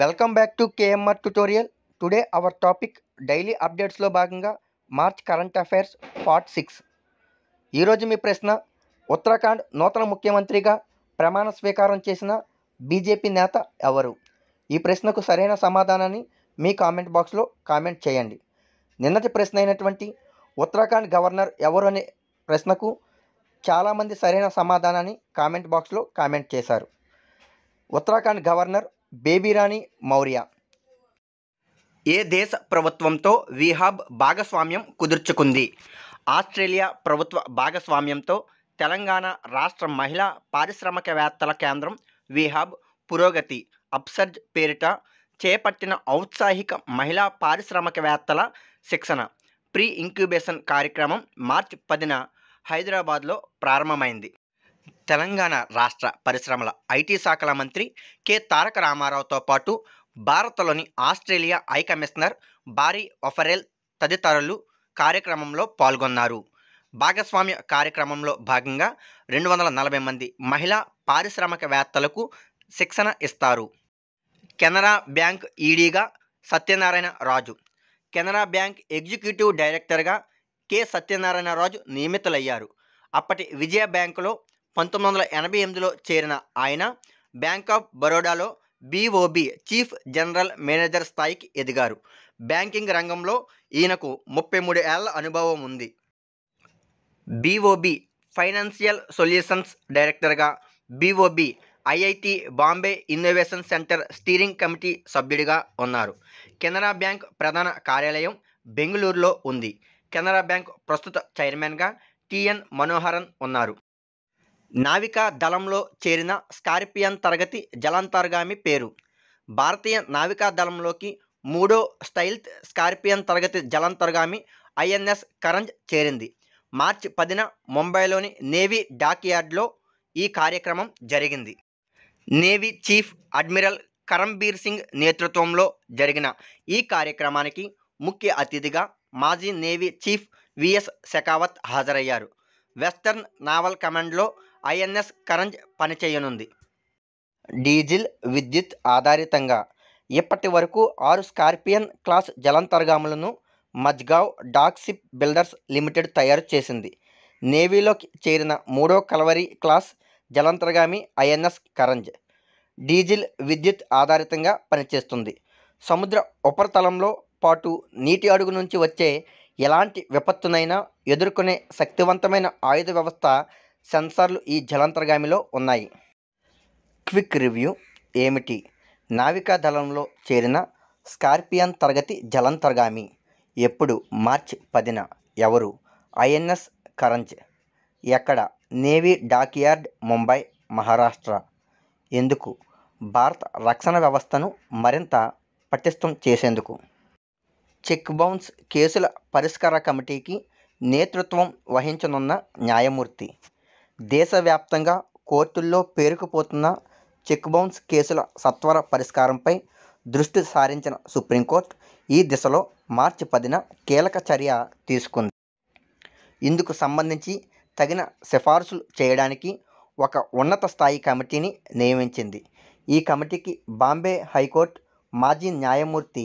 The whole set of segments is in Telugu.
welcome back to KMR tutorial today our topic daily అప్డేట్స్లో భాగంగా March current affairs part six ఈరోజు మీ ప్రశ్న ఉత్తరాఖండ్ నూతన ముఖ్యమంత్రిగా ప్రమాణ స్వీకారం చేసిన బీజేపీ నేత ఎవరు ఈ ప్రశ్నకు సరైన సమాధానాన్ని మీ కామెంట్ బాక్స్లో కామెంట్ చేయండి నిన్నటి ప్రశ్న అయినటువంటి ఉత్తరాఖండ్ గవర్నర్ ఎవరు అనే ప్రశ్నకు చాలామంది సరైన సమాధానాన్ని కామెంట్ బాక్స్లో కామెంట్ చేశారు ఉత్తరాఖండ్ గవర్నర్ బేబీరాణి మౌర్య ఏ దేశ ప్రభుత్వంతో విహాబ్ భాగస్వామ్యం కుదుర్చుకుంది ఆస్ట్రేలియా ప్రభుత్వ భాగస్వామ్యంతో తెలంగాణ రాష్ట్ర మహిళా పారిశ్రామికవేత్తల కేంద్రం విహాబ్ పురోగతి అప్సర్జ్ పేరిట చేపట్టిన ఔత్సాహిక మహిళా పారిశ్రామికవేత్తల శిక్షణ ప్రీ ఇంక్యుబేషన్ కార్యక్రమం మార్చి పదిన హైదరాబాద్లో ప్రారంభమైంది తెలంగాణ రాష్ట్ర పరిశ్రమల ఐటీ శాఖల మంత్రి కె తారక రామారావుతో పాటు భారత్లోని ఆస్ట్రేలియా హై కమిషనర్ బారీ ఒఫరెల్ తదితరులు కార్యక్రమంలో పాల్గొన్నారు భాగస్వామ్య కార్యక్రమంలో భాగంగా రెండు వందల నలభై మంది మహిళా పారిశ్రామికవేత్తలకు శిక్షణ ఇస్తారు కెనరా బ్యాంక్ ఈడీగా సత్యనారాయణ రాజు కెనరా బ్యాంక్ ఎగ్జిక్యూటివ్ డైరెక్టర్గా కె సత్యనారాయణ రాజు నియమితులయ్యారు అప్పటి విజయ బ్యాంకులో పంతొమ్మిది వందల ఎనభై ఎనిమిదిలో చేరిన ఆయన బ్యాంక్ ఆఫ్ బరోడాలో బీఓబి చీఫ్ జనరల్ మేనేజర్ స్థాయికి ఎదిగారు బ్యాంకింగ్ రంగంలో ఈయనకు ముప్పై మూడు ఏళ్ల అనుభవం ఉంది బీఓబి ఫైనాన్షియల్ సొల్యూషన్స్ డైరెక్టర్గా BOB IIT Bombay innovation centre steering committee సభ్యుడిగా ఉన్నారు కెనరా బ్యాంక్ ప్రధాన కార్యాలయం బెంగళూరులో ఉంది కెనరా బ్యాంక్ ప్రస్తుత చైర్మన్గా టిఎన్ మనోహరన్ ఉన్నారు నావికా దళంలో చేరిన స్కార్పియన్ తరగతి జలాంతర్గామి పేరు భారతీయ నావికా దళంలోకి మూడో స్టైల్త్ స్కార్పియన్ తరగతి జలాంతర్గామి ఐఎన్ఎస్ కరంజ్ చేరింది మార్చి పదిన ముంబైలోని నేవీ డాక్యార్డ్లో ఈ కార్యక్రమం జరిగింది navy chief admiral Karambir Singh నేతృత్వంలో జరిగిన ఈ కార్యక్రమానికి ముఖ్య అతిథిగా మాజీ నేవీ చీఫ్ విఎస్ శకావత్ హాజరయ్యారు వెస్టర్న్ నావల్ కమాండ్లో ఐఎన్ఎస్ కరంజ్ పనిచేయనుంది డీజిల్ విద్యుత్ ఆధారితంగా ఇప్పటి వరకు ఆరు స్కార్పియన్ క్లాస్ జలంతర్గాములను మజ్గావ్ డాక్సిప్ బిల్డర్స్ లిమిటెడ్ తయారు చేసింది నేవీలో చేరిన మూడో కలవరి క్లాస్ జలంతర్గామి ఐఎన్ఎస్ కరంజ్ డీజిల్ విద్యుత్ ఆధారితంగా పనిచేస్తుంది సముద్ర ఉపరితలంలో పాటు నీటి అడుగు నుంచి వచ్చే ఎలాంటి విపత్తునైనా ఎదుర్కొనే శక్తివంతమైన ఆయుధ వ్యవస్థ సెన్సార్లు ఈ జలాంతర్గామిలో ఉన్నాయి క్విక్ రివ్యూ ఏమిటి నావికా దళంలో చేరిన స్కార్పియన్ తరగతి జలాంతర్గామి ఎప్పుడు మార్చి పదిన ఎవరు ఐఎన్ఎస్ కరంజ్ ఎక్కడ నేవీ డాక్యార్డ్ ముంబై మహారాష్ట్ర ఎందుకు భారత రక్షణ వ్యవస్థను మరింత పటిష్టం చేసేందుకు చెక్ బౌన్స్ కేసుల పరిష్కార కమిటీకి నేతృత్వం వహించనున్న న్యాయమూర్తి దేశవ్యాప్తంగా కోర్టుల్లో పేరుకుపోతున్న చెక్ బౌన్స్ కేసుల సత్వర పరిష్కారంపై దృష్టి సారించిన సుప్రీంకోర్టు ఈ దిశలో మార్చి పదిన కీలక చర్య తీసుకుంది ఇందుకు సంబంధించి తగిన సిఫార్సులు చేయడానికి ఒక ఉన్నత స్థాయి కమిటీని నియమించింది ఈ కమిటీకి బాంబే హైకోర్టు మాజీ న్యాయమూర్తి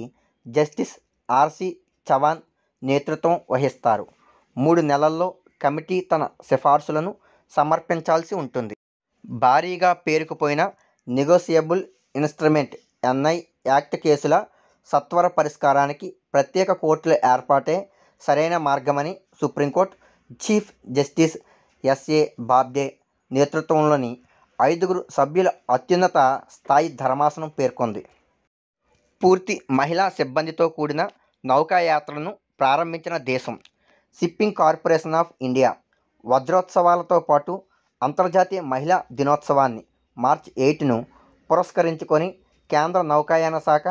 జస్టిస్ ఆర్సి చవాన్ నేతృత్వం వహిస్తారు మూడు నెలల్లో కమిటీ తన సిఫార్సులను సమర్పించాల్సి ఉంటుంది భారీగా పేరుకుపోయిన నెగోషియబుల్ ఇన్స్ట్రుమెంట్ ఎన్ఐ యాక్ట్ కేసుల సత్వర పరిష్కారానికి ప్రత్యేక కోర్టుల ఏర్పాటే సరైన మార్గమని supreme court chief justice SA Bobde నేతృత్వంలోని ఐదుగురు సభ్యుల అత్యున్నత స్థాయి ధర్మాసనం పేర్కొంది పూర్తి మహిళా సిబ్బందితో కూడిన నౌకాయాత్రను ప్రారంభించిన దేశం షిప్పింగ్ కార్పొరేషన్ ఆఫ్ ఇండియా వజ్రోత్సవాలతో పాటు అంతర్జాతీయ మహిళా దినోత్సవాన్ని మార్చి ఎయిట్ను పురస్కరించుకొని కేంద్ర నౌకాయాన శాఖ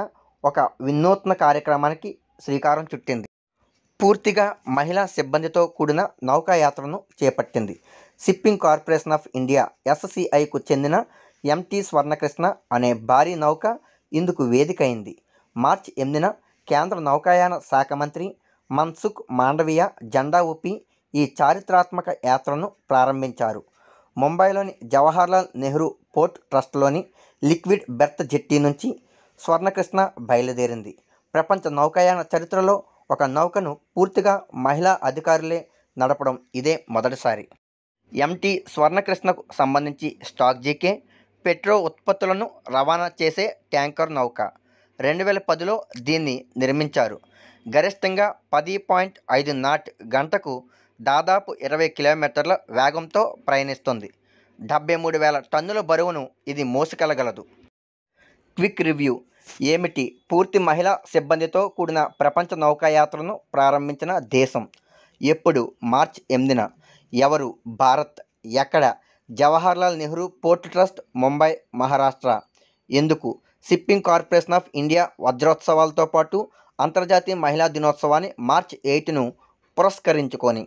ఒక వినూత్న కార్యక్రమానికి శ్రీకారం చుట్టింది పూర్తిగా మహిళా సిబ్బందితో కూడిన నౌకాయాత్రను చేపట్టింది షిప్పింగ్ కార్పొరేషన్ ఆఫ్ ఇండియా ఎస్సిఐకు చెందిన ఎంటీ స్వర్ణకృష్ణ అనే భారీ నౌక ఇందుకు వేదికైంది మార్చ్ ఎనిమిదిన కేంద్ర నౌకాయాన శాఖ మంత్రి మన్సుఖ్ మాండవీయ జెండా ఊపి ఈ చారిత్రాత్మక యాత్రను ప్రారంభించారు ముంబైలోని జవహర్లాల్ నెహ్రూ పోర్ట్ ట్రస్ట్లోని లిక్విడ్ బెర్త్ జెట్టి నుంచి స్వర్ణకృష్ణ బయలుదేరింది ప్రపంచ నౌకాయాన చరిత్రలో ఒక నౌకను పూర్తిగా మహిళా అధికారులే నడపడం ఇదే మొదటిసారి ఎంటీ స్వర్ణకృష్ణకు సంబంధించి స్టాక్ జీకే పెట్రో ఉత్పత్తులను రవాణా చేసే ట్యాంకర్ నౌక రెండు వేల పదిలో దీన్ని నిర్మించారు గరిష్టంగా పది పాయింట్ ఐదు నాట్ గంటకు దాదాపు ఇరవై కిలోమీటర్ల వేగంతో ప్రయాణిస్తుంది డెబ్బై మూడు వేల టన్నుల బరువును ఇది మోసుకెళ్లగలదు క్విక్ రివ్యూ ఏమిటి పూర్తి మహిళా సిబ్బందితో కూడిన ప్రపంచ నౌకాయాత్రను ప్రారంభించిన దేశం ఎప్పుడు మార్చ్ ఎనిమిదిన ఎవరు భారత్ ఎక్కడ జవహర్లాల్ నెహ్రూ పోర్ట్ ట్రస్ట్ ముంబై మహారాష్ట్ర ఎందుకు షిప్పింగ్ కార్పొరేషన్ ఆఫ్ ఇండియా వజ్రోత్సవాలతో పాటు అంతర్జాతీయ మహిళా దినోత్సవాన్ని మార్చ్ ఎయిట్ను పురస్కరించుకొని